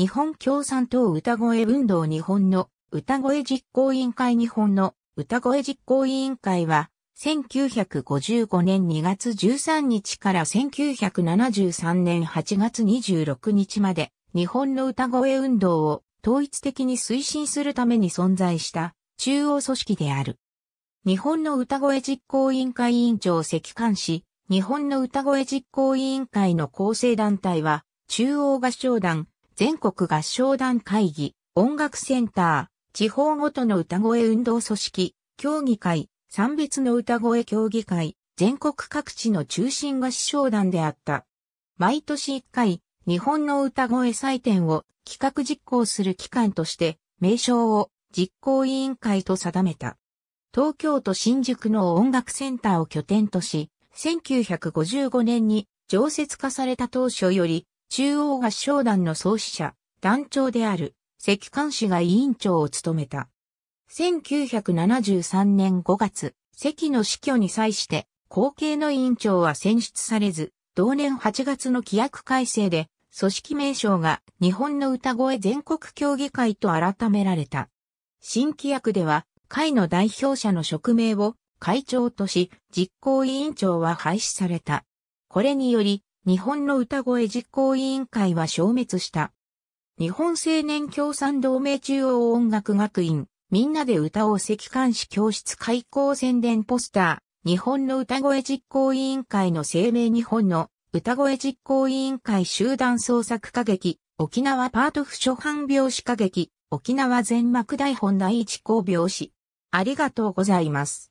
日本共産党歌声運動日本の歌声実行委員会日本の歌声実行委員会は、1955年2月13日から1973年8月26日まで、日本の歌声運動を統一的に推進するために存在した中央組織である。日本の歌声実行委員会委員長席関氏、日本の歌声実行委員会の構成団体は、中央合唱団、全国合唱団会議、音楽センター、地方ごとの歌声運動組織、協議会、三別の歌声協議会、全国各地の中心合唱団であった。毎年1回、日本の歌声祭典を企画実行する機関として、名称を実行委員会と定めた。東京都新宿の音楽センターを拠点とし、1955年に常設化された当初より中央合唱団の創始者、団長である、関関氏が委員長を務めた。1973年5月、関の死去に際して、後継の委員長は選出されず、同年8月の規約改正で、組織名称が日本の歌声全国協議会と改められた。新規約では、会の代表者の職名を会長とし、実行委員長は廃止された。これにより、日本の歌声実行委員会は消滅した。日本青年共産同盟中央音楽学院、みんなで歌を赤監視教室開校宣伝ポスター、日本の歌声実行委員会の声明日本の歌声実行委員会集団創作歌劇、沖縄パート不初版病死歌劇、沖縄全幕台本第一公病死。ありがとうございます。